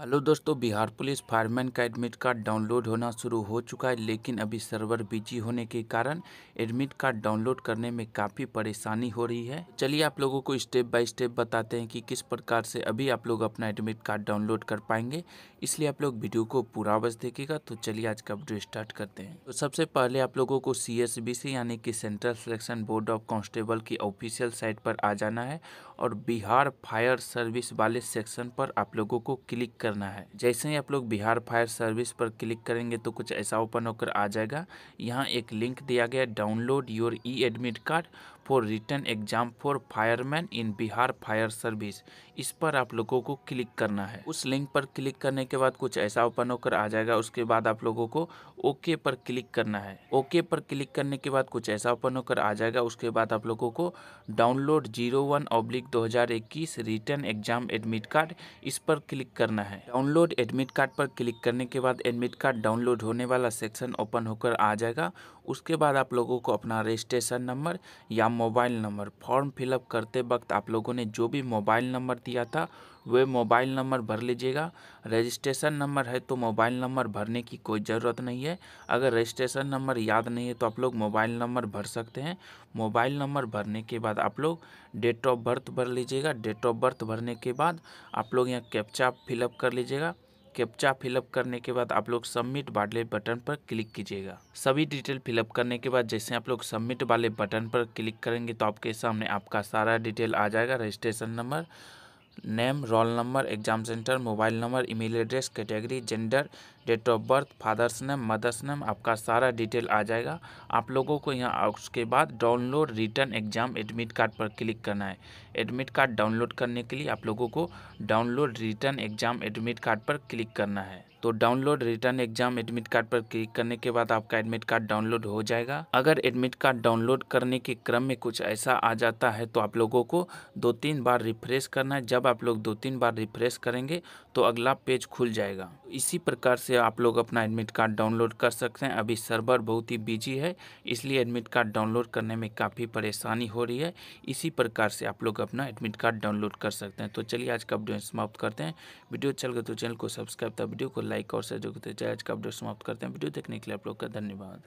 hello दोस्तों Bihar police fireman का admit card download होना शुरू हो चुका है लेकिन अभी सर्वर बिजी होने के कारण एडमिट कार्ड डाउनलोड करने में काफ़ी परेशानी हो रही है चलिए आप लोगों को स्टेप बाय स्टेप बताते हैं कि किस प्रकार से अभी आप लोग अपना एडमिट कार्ड डाउनलोड कर पाएंगे इसलिए आप लोग वीडियो को पूरा अवश्य देखेगा तो चलिए आज का वीडियो स्टार्ट करते हैं तो सबसे पहले आप लोगों को सी यानी कि central selection board of constable की ऑफिशियल साइट पर आ जाना है और बिहार फायर सर्विस वाले सेक्शन पर आप लोगों को क्लिक करना है जैसे ही आप लोग बिहार फायर सर्विस पर क्लिक करेंगे तो कुछ ऐसा ओपन होकर आ जाएगा यहाँ एक लिंक दिया गया download your e admit card for written exam for fireman in Bihar fire service इस पर आप लोगों को क्लिक करना है उस लिंक पर क्लिक करने के बाद कुछ ऐसा ओपन होकर आ जाएगा उसके बाद आप लोगों को ओके पर क्लिक करना है ओके पर क्लिक करने के बाद कुछ ऐसा ओपन होकर आ जाएगा उसके बाद आप लोगों को डाउनलोड जीरो वन ऑब्लिक दो हजार इक्कीस रिटर्न एग्जाम एडमिट कार्ड इस पर क्लिक करना है डाउनलोड एडमिट कार्ड पर क्लिक करने के बाद एडमिट कार्ड डाउनलोड होने वाला सेक्शन ओपन होकर आ जाएगा उसके बाद आप लोगों को अपना रजिस्ट्रेशन नंबर या मोबाइल नंबर फॉर्म फिलअप करते वक्त आप लोगों ने जो भी मोबाइल नंबर दिया था वह मोबाइल नंबर भर लीजिएगा रजिस्ट्रेशन नंबर है तो मोबाइल नंबर भरने की कोई ज़रूरत नहीं है अगर रजिस्ट्रेशन नंबर याद नहीं है तो आप लोग मोबाइल नंबर भर सकते हैं मोबाइल नंबर भरने के बाद आप लोग डेट ऑफ बर्थ भर लीजिएगा डेट ऑफ बर्थ भरने के बाद आप लोग यहाँ कैप्चा फिलअप कर लीजिएगा कैप्चा फिलअप करने के बाद आप लोग सबमिट वाले बटन पर क्लिक कीजिएगा सभी डिटेल फिलअप करने के बाद जैसे आप लोग सबमिट वाले बटन पर क्लिक करेंगे तो आपके सामने आपका सारा डिटेल आ जाएगा registration number name roll number exam centre mobile number email address category gender date of birth father's name mother's name आपका सारा डिटेल आ जाएगा आप लोगों को यहाँ उसके बाद download written exam admit card पर क्लिक करना है एडमिट कार्ड डाउनलोड करने के लिए आप लोगों को download written exam admit card पर क्लिक करना है तो download written exam admit card पर क्लिक करने के बाद आपका एडमिट कार्ड डाउनलोड हो जाएगा अगर एडमिट कार्ड डाउनलोड करने के क्रम में कुछ ऐसा आ जाता है तो आप लोगों को दो तीन बार रिफ्रेश करना है जब आप लोग दो तीन बार रिफ्रेश करेंगे तो अगला पेज खुल जाएगा इसी प्रकार से आप लोग अपना एडमिट कार्ड डाउनलोड कर सकते हैं अभी सर्वर बहुत ही बिजी है इसलिए एडमिट कार्ड डाउनलोड करने में काफ़ी परेशानी हो रही है इसी प्रकार से आप लोग अपना एडमिट कार्ड डाउनलोड कर सकते हैं तो चलिए आज का अपडेट समाप्त करते हैं वीडियो चल अच्छा गए तो चैनल को सब्सक्राइब था वीडियो को लाइक और शेयर जो आज का अपडेट समाप्त करते हैं वीडियो देखने के लिए आप लोग का धन्यवाद